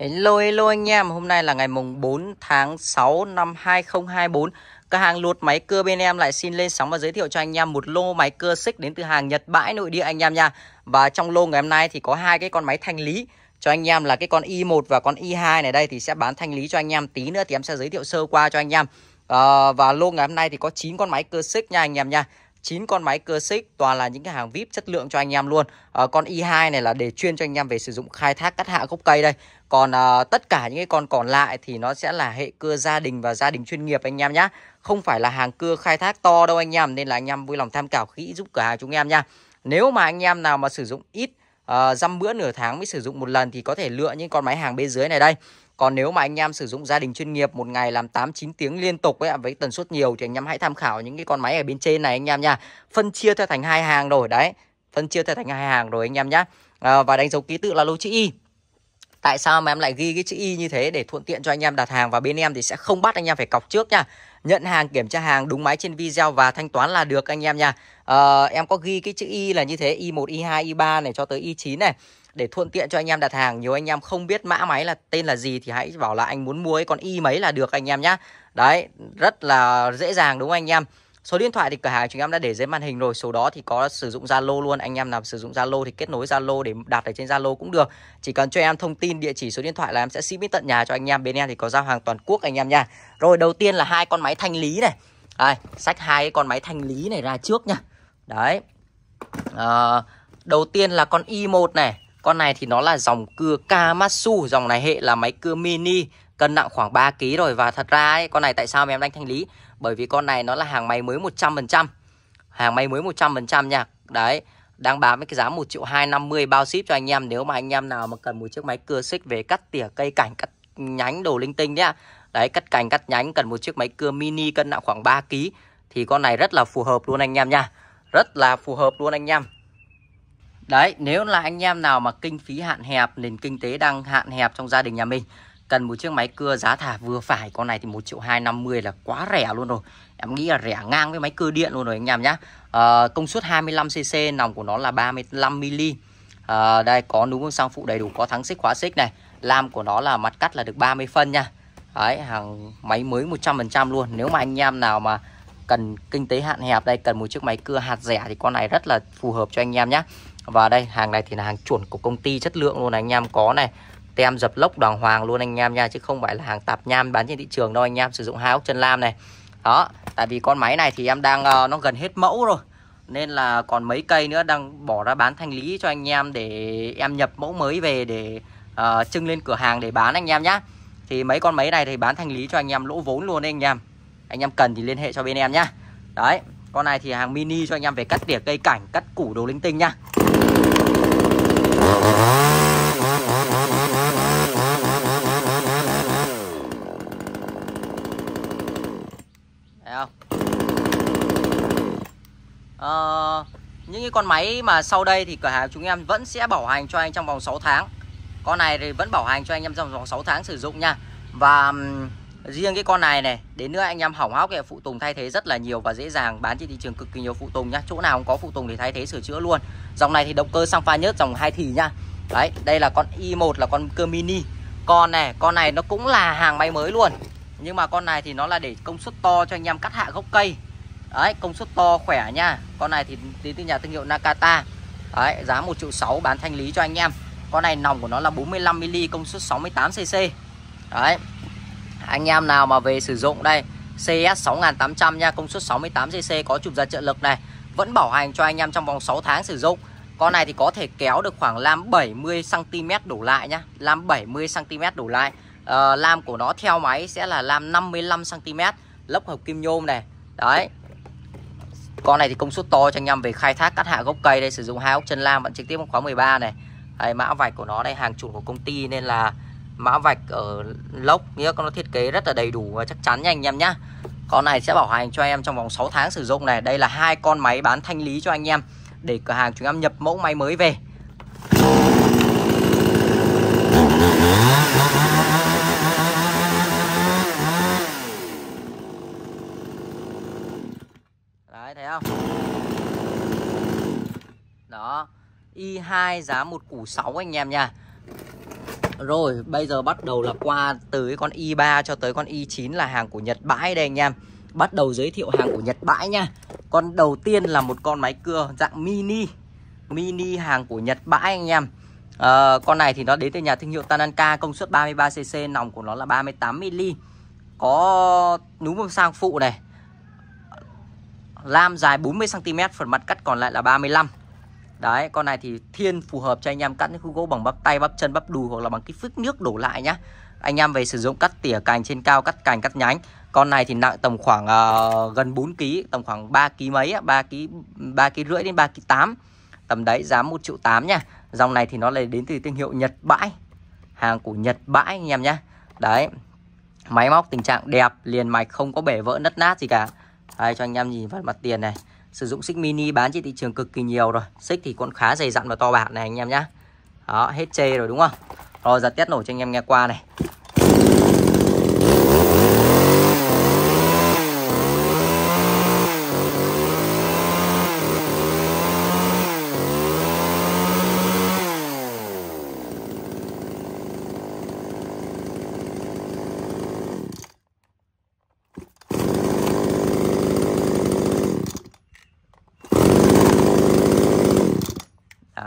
Hello hello anh em, hôm nay là ngày mùng 4 tháng 6 năm 2024. Cửa hàng luột máy cưa bên em lại xin lên sóng và giới thiệu cho anh em một lô máy cưa xích đến từ hàng Nhật bãi nội địa anh em nha. Và trong lô ngày hôm nay thì có hai cái con máy thanh lý cho anh em là cái con i1 và con i2 này đây thì sẽ bán thanh lý cho anh em tí nữa thì em sẽ giới thiệu sơ qua cho anh em. À, và lô ngày hôm nay thì có 9 con máy cưa xích nha anh em nha. 9 con máy cơ xích toàn là những cái hàng VIP chất lượng cho anh em luôn à, Con i2 này là để chuyên cho anh em về sử dụng khai thác cắt hạ gốc cây đây Còn à, tất cả những cái con còn lại thì nó sẽ là hệ cưa gia đình và gia đình chuyên nghiệp anh em nhé Không phải là hàng cưa khai thác to đâu anh em Nên là anh em vui lòng tham khảo kỹ giúp cửa hàng chúng em nha Nếu mà anh em nào mà sử dụng ít uh, dăm bữa nửa tháng mới sử dụng một lần thì có thể lựa những con máy hàng bên dưới này đây còn nếu mà anh em sử dụng gia đình chuyên nghiệp một ngày làm 8 9 tiếng liên tục ấy với tần suất nhiều thì anh em hãy tham khảo những cái con máy ở bên trên này anh em nha. Phân chia theo thành hai hàng rồi đấy. Phân chia theo thành hai hàng rồi anh em nhá. À, và đánh dấu ký tự là lô chữ Y. Tại sao mà em lại ghi cái chữ Y như thế để thuận tiện cho anh em đặt hàng và bên em thì sẽ không bắt anh em phải cọc trước nha. Nhận hàng, kiểm tra hàng đúng máy trên video và thanh toán là được anh em nha. À, em có ghi cái chữ Y là như thế Y1, Y2, Y3 này cho tới Y9 này để thuận tiện cho anh em đặt hàng nhiều anh em không biết mã máy là tên là gì thì hãy bảo là anh muốn mua ấy con y mấy là được anh em nhá đấy rất là dễ dàng đúng không anh em số điện thoại thì cửa hàng chúng em đã để dưới màn hình rồi số đó thì có sử dụng zalo luôn anh em nào sử dụng zalo thì kết nối zalo để đặt ở trên zalo cũng được chỉ cần cho em thông tin địa chỉ số điện thoại là em sẽ ship đến tận nhà cho anh em bên em thì có giao hàng toàn quốc anh em nha rồi đầu tiên là hai con máy thanh lý này Ai, sách hai con máy thanh lý này ra trước nha đấy à, đầu tiên là con i1 này con này thì nó là dòng cưa Kamatsu, dòng này hệ là máy cưa mini, cân nặng khoảng 3 kg rồi và thật ra ấy, con này tại sao mà em đánh thanh lý? Bởi vì con này nó là hàng máy mới 100%. Hàng máy mới 100% nha. Đấy, đang bán với cái giá 1 triệu 250 bao ship cho anh em nếu mà anh em nào mà cần một chiếc máy cưa xích về cắt tỉa cây cảnh, cắt nhánh đồ linh tinh nhá. Đấy, cắt cành cắt nhánh cần một chiếc máy cưa mini cân nặng khoảng 3 kg thì con này rất là phù hợp luôn anh em nha. Rất là phù hợp luôn anh em. Đấy, nếu là anh em nào mà kinh phí hạn hẹp, nền kinh tế đang hạn hẹp trong gia đình nhà mình Cần một chiếc máy cưa giá thả vừa phải, con này thì 1 triệu 250 là quá rẻ luôn rồi Em nghĩ là rẻ ngang với máy cưa điện luôn rồi anh em nhá à, Công suất 25cc, nòng của nó là 35mm à, ờ, Đây, có núm bông sang phụ đầy đủ, có thắng xích khóa xích này Lam của nó là mặt cắt là được 30 phân nha Đấy, hàng máy mới 100% luôn Nếu mà anh em nào mà cần kinh tế hạn hẹp đây cần một chiếc máy cưa hạt rẻ thì con này rất là phù hợp cho anh em nhé và đây hàng này thì là hàng chuẩn của công ty chất lượng luôn này anh em có này tem dập lốc đoàn hoàng luôn anh em nha chứ không phải là hàng tạp nham bán trên thị trường đâu anh em sử dụng hai ốc chân lam này đó tại vì con máy này thì em đang uh, nó gần hết mẫu rồi nên là còn mấy cây nữa đang bỏ ra bán thanh lý cho anh em để em nhập mẫu mới về để uh, trưng lên cửa hàng để bán anh em nhá thì mấy con máy này thì bán thanh lý cho anh em lỗ vốn luôn anh em anh em cần thì liên hệ cho bên em nhá đấy con này thì hàng mini cho anh em về cắt tỉa cây cảnh cắt củ đồ linh tinh nhá Đấy ờ, những cái con máy mà sau đây thì cửa hàng chúng em vẫn sẽ bảo hành cho anh trong vòng 6 tháng con này thì vẫn bảo hành cho anh em trong vòng 6 tháng sử dụng nha và Riêng cái con này này Đến nữa anh em hỏng hóc thì phụ tùng thay thế rất là nhiều Và dễ dàng bán trên thị trường cực kỳ nhiều phụ tùng nhá Chỗ nào cũng có phụ tùng để thay thế sửa chữa luôn Dòng này thì động cơ xăng pha nhớt dòng hai thì nhá Đấy đây là con i1 là con cơ mini Con này con này nó cũng là hàng máy mới luôn Nhưng mà con này thì nó là để công suất to cho anh em cắt hạ gốc cây Đấy công suất to khỏe nha Con này thì đến từ nhà thương hiệu Nakata Đấy giá 1 triệu 6 bán thanh lý cho anh em Con này nòng của nó là 45mm công suất 68cc Đấy anh em nào mà về sử dụng đây CS 6800 nha công suất 68cc có chụp giật trợ lực này vẫn bảo hành cho anh em trong vòng 6 tháng sử dụng con này thì có thể kéo được khoảng lam 70cm đổ lại nhá lam 70cm đổ lại à, lam của nó theo máy sẽ là lam 55cm lốc hợp kim nhôm này đấy con này thì công suất to cho anh em về khai thác cắt hạ gốc cây đây sử dụng hai ốc chân lam vẫn trực tiếp khóa 13 này đấy, mã vạch của nó đây hàng chủ của công ty nên là mã vạch ở lốc nghĩa con nó thiết kế rất là đầy đủ và chắc chắn nha anh em nhá con này sẽ bảo hành cho em trong vòng 6 tháng sử dụng này đây là hai con máy bán thanh lý cho anh em để cửa hàng chúng em nhập mẫu máy mới về đấy thấy không đó i2 giá một củ 6 anh em nha rồi bây giờ bắt đầu là qua từ cái con i3 cho tới con i9 là hàng của Nhật bãi đây anh em Bắt đầu giới thiệu hàng của Nhật bãi nha Con đầu tiên là một con máy cưa dạng mini Mini hàng của Nhật bãi anh em à, Con này thì nó đến từ nhà thương hiệu Tananka Công suất 33cc, nòng của nó là 38mm Có núm bơm sang phụ này Lam dài 40cm, phần mặt cắt còn lại là 35 Đấy, con này thì thiên phù hợp cho anh em cắt những khúc gỗ bằng bắp tay, bắp chân, bắp đùi hoặc là bằng cái phước nước đổ lại nhá. Anh em về sử dụng cắt tỉa cành trên cao, cắt cành, cắt nhánh. Con này thì nặng tầm khoảng uh, gần 4 kg, tầm khoảng 3 kg mấy, 3 kg 3 kg rưỡi đến 3 kg 8. Tầm đấy giá 1 triệu 8 nhá Dòng này thì nó là đến từ thương hiệu Nhật Bãi. Hàng của Nhật Bãi anh em nhá. Đấy. Máy móc tình trạng đẹp, liền mạch không có bể vỡ nứt nát gì cả. Đây cho anh em nhìn vào mặt tiền này sử dụng xích mini bán trên thị trường cực kỳ nhiều rồi xích thì cũng khá dày dặn và to bản này anh em nhá đó hết chê rồi đúng không rồi giật test nổ cho anh em nghe qua này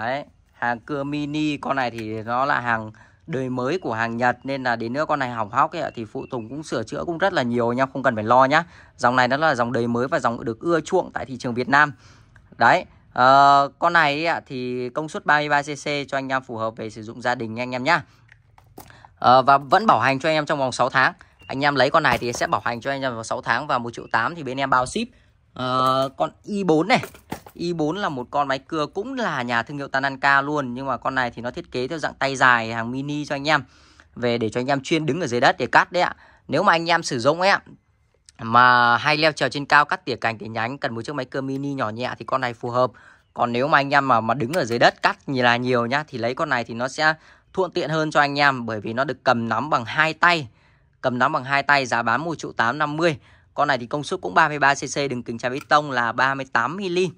Đấy, hàng cưa mini con này thì nó là hàng đời mới của hàng Nhật nên là đến nữa con này hỏng hóc ấy, thì phụ tùng cũng sửa chữa cũng rất là nhiều nha, không cần phải lo nhá. Dòng này nó là dòng đời mới và dòng được ưa chuộng tại thị trường Việt Nam. Đấy, uh, con này ấy, thì công suất 33cc cho anh em phù hợp về sử dụng gia đình nha anh em nhé Uh, ờ, và vẫn bảo hành cho anh em trong vòng 6 tháng. Anh em lấy con này thì sẽ bảo hành cho anh em vào 6 tháng và 1 triệu 8 thì bên em bao ship. Uh, con i4 này i4 là một con máy cưa cũng là nhà thương hiệu Tananka luôn nhưng mà con này thì nó thiết kế theo dạng tay dài hàng mini cho anh em về để cho anh em chuyên đứng ở dưới đất để cắt đấy ạ nếu mà anh em sử dụng ấy mà hay leo trèo trên cao cắt tỉa cành tỉa nhánh cần một chiếc máy cưa mini nhỏ nhẹ thì con này phù hợp còn nếu mà anh em mà mà đứng ở dưới đất cắt như là nhiều nhá thì lấy con này thì nó sẽ thuận tiện hơn cho anh em bởi vì nó được cầm nắm bằng hai tay cầm nắm bằng hai tay giá bán một triệu 850 con này thì công suất cũng 33cc đường kính chà bê tông là 38mm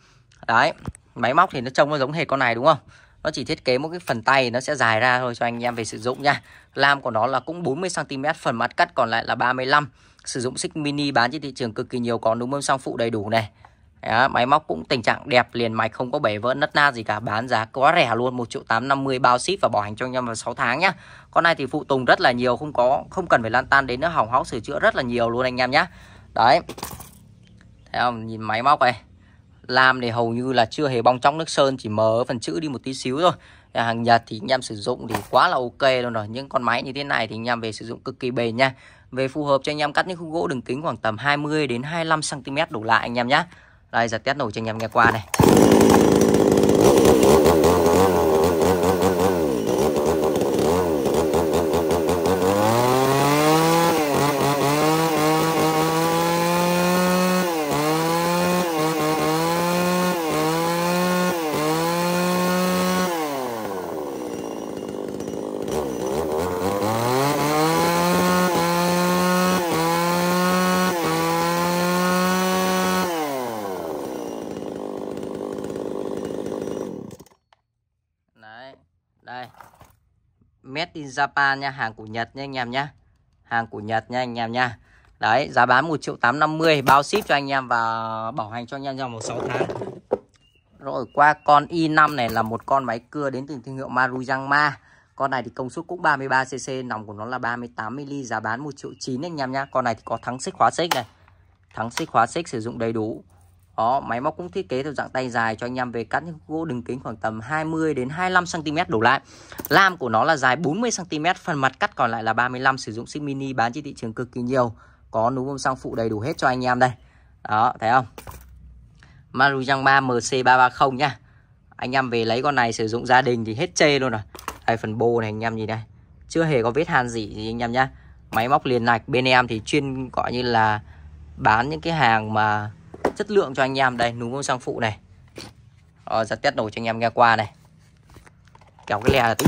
đấy máy móc thì nó trông nó giống hệt con này đúng không nó chỉ thiết kế một cái phần tay nó sẽ dài ra thôi cho anh em về sử dụng nha lam của nó là cũng 40 cm phần mặt cắt còn lại là 35 sử dụng xích mini bán trên thị trường cực kỳ nhiều có đúng không song phụ đầy đủ này Đó, máy móc cũng tình trạng đẹp liền mạch không có bể vỡ nứt na gì cả bán giá quá rẻ luôn một triệu tám 850 bao ship và bảo hành cho anh em vào 6 tháng nhá con này thì phụ tùng rất là nhiều không có không cần phải lan tan đến nữa hỏng hóc sửa chữa rất là nhiều luôn anh em nhá đấy thấy không nhìn máy móc này Lam thì hầu như là chưa hề bong tróc nước sơn Chỉ mở phần chữ đi một tí xíu thôi Hàng Nhật thì anh em sử dụng thì quá là ok luôn rồi Những con máy như thế này thì anh em về sử dụng cực kỳ bền nha Về phù hợp cho anh em cắt những khung gỗ đường kính khoảng tầm 20 đến 25cm đổ lại anh em nhé Đây giật test nổi cho anh em nghe qua này Made in Japan nha hàng của Nhật nha anh em nha hàng của Nhật nha anh em nha đấy giá bán 1 triệu 850 bao ship cho anh em và bảo hành cho anh em trong vòng 6 tháng rồi qua con i5 này là một con máy cưa đến từ thương hiệu Maruyama con này thì công suất cũng 33cc nòng của nó là 38mm giá bán 1 triệu 9 anh em nha con này thì có thắng xích khóa xích này thắng xích khóa xích sử dụng đầy đủ đó máy móc cũng thiết kế theo dạng tay dài cho anh em về cắt những gỗ đường kính khoảng tầm 20 đến 25 cm đổ lại lam của nó là dài 40 cm phần mặt cắt còn lại là 35 sử dụng xích mini bán trên thị trường cực kỳ nhiều có núm bông sang phụ đầy đủ hết cho anh em đây đó thấy không Marujang 3 MC330 nhá anh em về lấy con này sử dụng gia đình thì hết chê luôn rồi đây phần bô này anh em nhìn đây chưa hề có vết hàn gì gì anh em nhá máy móc liền mạch bên em thì chuyên gọi như là bán những cái hàng mà test chất lượng cho anh em đây núm bông sang phụ này rồi ra test đồ cho anh em nghe qua này kéo cái lè tí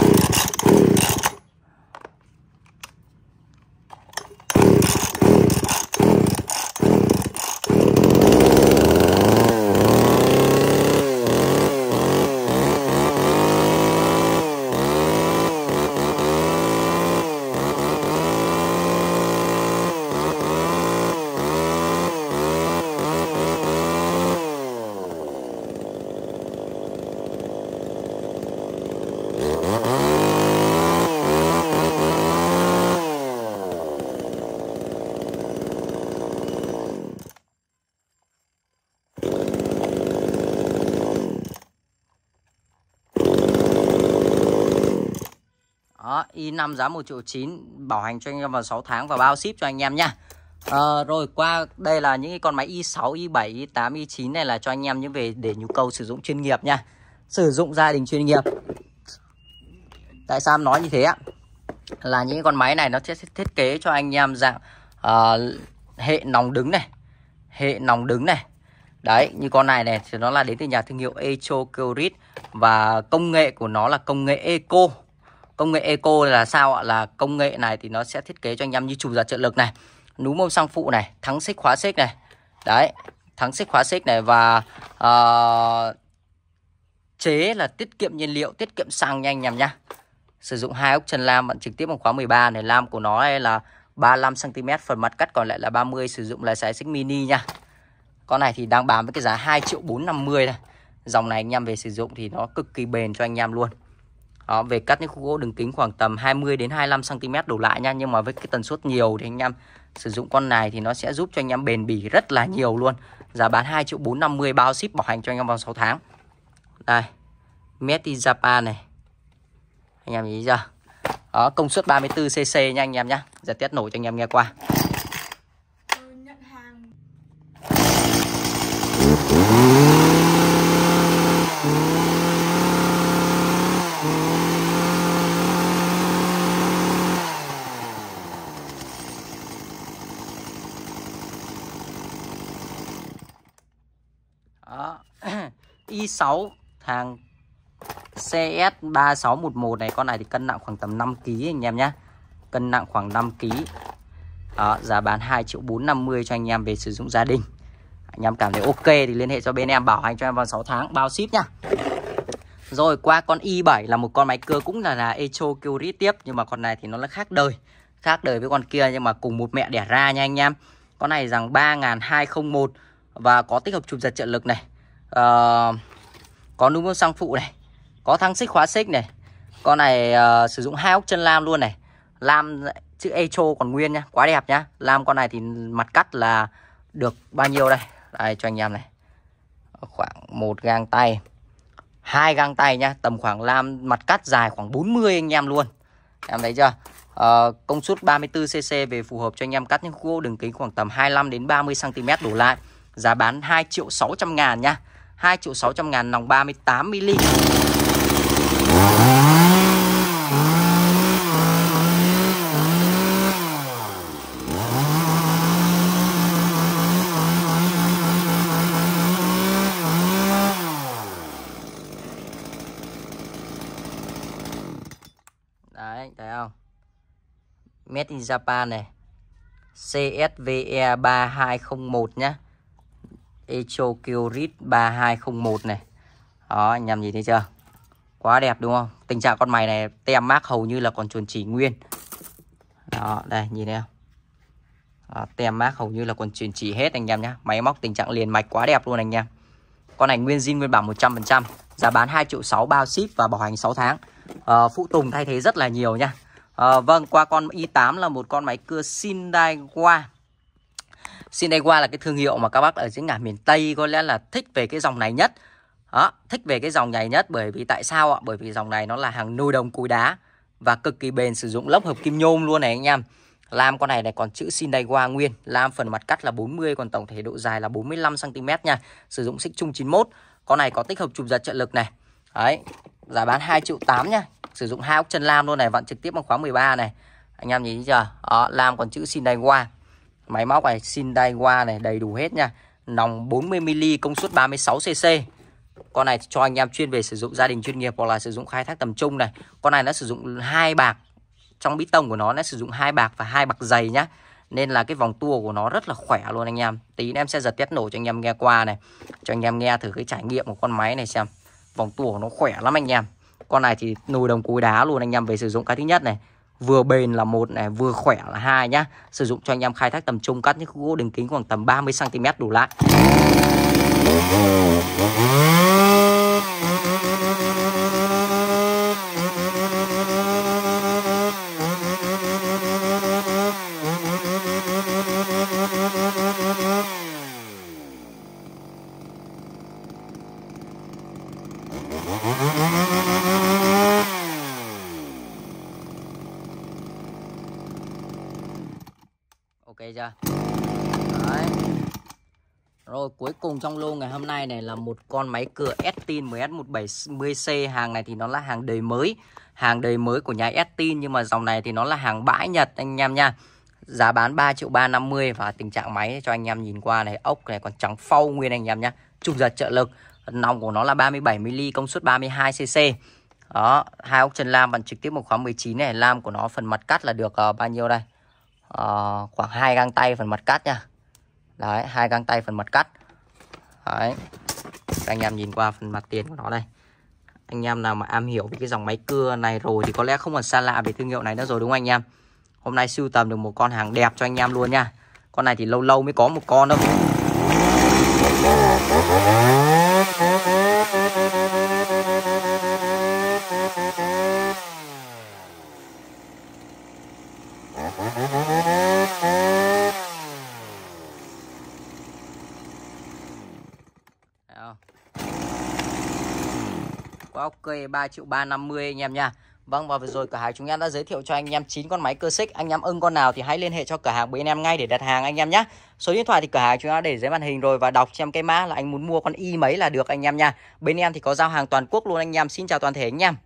i5 giá 1 triệu 9 bảo hành cho anh em vào 6 tháng và bao ship cho anh em nha à, ờ, rồi qua đây là những cái con máy i6 i7 i8 i9 này là cho anh em những về để nhu cầu sử dụng chuyên nghiệp nha sử dụng gia đình chuyên nghiệp tại sao em nói như thế ạ là những con máy này nó sẽ thiết kế cho anh em dạng uh, hệ nòng đứng này hệ nòng đứng này đấy như con này này thì nó là đến từ nhà thương hiệu Echo Kyrit và công nghệ của nó là công nghệ eco Công nghệ eco là sao ạ? Là công nghệ này thì nó sẽ thiết kế cho anh em như chùm giật trợ lực này, núm mông xăng phụ này, thắng xích khóa xích này. Đấy, thắng xích khóa xích này và uh, chế là tiết kiệm nhiên liệu, tiết kiệm xăng nhanh nhằm nhá. Sử dụng hai ốc chân lam bạn trực tiếp bằng khóa 13 này, lam của nó đây là 35 cm, phần mặt cắt còn lại là 30, sử dụng là xe xích mini nha. Con này thì đang bán với cái giá 2 triệu 450 này. Dòng này anh em về sử dụng thì nó cực kỳ bền cho anh em luôn đó, về cắt những khúc gỗ đường kính khoảng tầm 20 đến 25 cm đổ lại nha nhưng mà với cái tần suất nhiều thì anh em sử dụng con này thì nó sẽ giúp cho anh em bền bỉ rất là nhiều luôn giá bán 2 triệu 450 bao ship bảo hành cho anh em vào 6 tháng đây made Japan này anh em nhìn thấy chưa đó công suất 34 cc nha anh em nhé giờ test nổ cho anh em nghe qua 96 hàng CS3611 này con này thì cân nặng khoảng tầm 5 kg anh em nhé cân nặng khoảng 5 kg đó, giá bán 2 triệu 450 cho anh em về sử dụng gia đình anh em cảm thấy ok thì liên hệ cho bên em bảo hành cho em vào 6 tháng bao ship nhá rồi qua con i7 là một con máy cưa cũng là là Echo Curie tiếp nhưng mà con này thì nó là khác đời khác đời với con kia nhưng mà cùng một mẹ đẻ ra nha anh em con này rằng 3201 và có tích hợp chụp giật trợ lực này uh, có núm sang phụ này có thăng xích khóa xích này con này uh, sử dụng hai ốc chân lam luôn này lam chữ echo còn nguyên nhá quá đẹp nhá lam con này thì mặt cắt là được bao nhiêu đây đây cho anh em này khoảng một gang tay hai gang tay nhá tầm khoảng lam mặt cắt dài khoảng 40 anh em luôn em thấy chưa à, công suất 34 cc về phù hợp cho anh em cắt những gỗ đường kính khoảng tầm 25 đến 30 cm đổ lại giá bán 2 triệu 600 ngàn nhá 2 triệu 600 ngàn nòng 38mm Đấy, thấy không? Made in Japan này CSVE3201 nhá Echo Kyorit 3201 này đó anh em nhìn thấy chưa quá đẹp đúng không tình trạng con mày này tem mác hầu như là còn chuẩn chỉ nguyên đó đây nhìn thấy không tem mác hầu như là còn chuẩn chỉ hết anh em nhá máy móc tình trạng liền mạch quá đẹp luôn anh em con này nguyên zin nguyên bản 100% giá bán 2 triệu 6 bao ship và bảo hành 6 tháng à, phụ tùng thay thế rất là nhiều nha à, ờ, vâng qua con i8 là một con máy cưa Sindaiwa Sinewa là cái thương hiệu mà các bác ở dưới ngả miền Tây có lẽ là thích về cái dòng này nhất đó, thích về cái dòng này nhất bởi vì tại sao ạ? Bởi vì dòng này nó là hàng nôi đồng cùi đá và cực kỳ bền sử dụng lớp hợp kim nhôm luôn này anh em. Lam con này này còn chữ Sinawa nguyên, lam phần mặt cắt là 40 còn tổng thể độ dài là 45 cm nha. Sử dụng xích chung 91. Con này có tích hợp chụp giật trợ lực này. Đấy, giá bán 2 triệu 8 nha. Sử dụng hai ốc chân lam luôn này, vặn trực tiếp bằng khóa 13 này. Anh em nhìn thấy chưa? Đó, lam còn chữ Sinawa. Máy móc này xin qua này đầy đủ hết nha. Nòng 40mm công suất 36cc. Con này cho anh em chuyên về sử dụng gia đình chuyên nghiệp hoặc là sử dụng khai thác tầm trung này. Con này nó sử dụng hai bạc. Trong bít tông của nó nó sử dụng hai bạc và hai bạc dày nhá. Nên là cái vòng tua của nó rất là khỏe luôn anh em. Tí em sẽ giật test nổ cho anh em nghe qua này. Cho anh em nghe thử cái trải nghiệm của con máy này xem. Vòng tua của nó khỏe lắm anh em. Con này thì nồi đồng cối đá luôn anh em về sử dụng cái thứ nhất này vừa bền là một này vừa khỏe là hai nhá sử dụng cho anh em khai thác tầm trung cắt những khúc gỗ đường kính khoảng tầm 30 cm đủ lại Mm-hmm. chưa Đấy. rồi cuối cùng trong lô ngày hôm nay này là một con máy cửa Estin 10S170C hàng này thì nó là hàng đời mới hàng đời mới của nhà Estin nhưng mà dòng này thì nó là hàng bãi Nhật anh em nha giá bán 3 triệu 350 và tình trạng máy cho anh em nhìn qua này ốc này còn trắng phau nguyên anh em nhá trục giật trợ lực nòng của nó là 37 mm công suất 32 cc đó hai ốc chân lam bằng trực tiếp một khóa 19 này lam của nó phần mặt cắt là được uh, bao nhiêu đây uh, khoảng hai găng tay phần mặt cắt nha đấy hai găng tay phần mặt cắt đấy anh em nhìn qua phần mặt tiền của nó đây anh em nào mà am hiểu về cái dòng máy cưa này rồi thì có lẽ không còn xa lạ về thương hiệu này nữa rồi đúng không anh em hôm nay sưu tầm được một con hàng đẹp cho anh em luôn nha con này thì lâu lâu mới có một con đâu ok 3 triệu 350 anh em nha Vâng và vừa rồi cửa hàng chúng em đã giới thiệu cho anh em 9 con máy cơ xích Anh em ưng con nào thì hãy liên hệ cho cửa hàng bên em ngay để đặt hàng anh em nhé Số điện thoại thì cửa hàng chúng em đã để dưới màn hình rồi và đọc xem cái mã là anh muốn mua con y mấy là được anh em nha Bên em thì có giao hàng toàn quốc luôn anh em Xin chào toàn thể anh em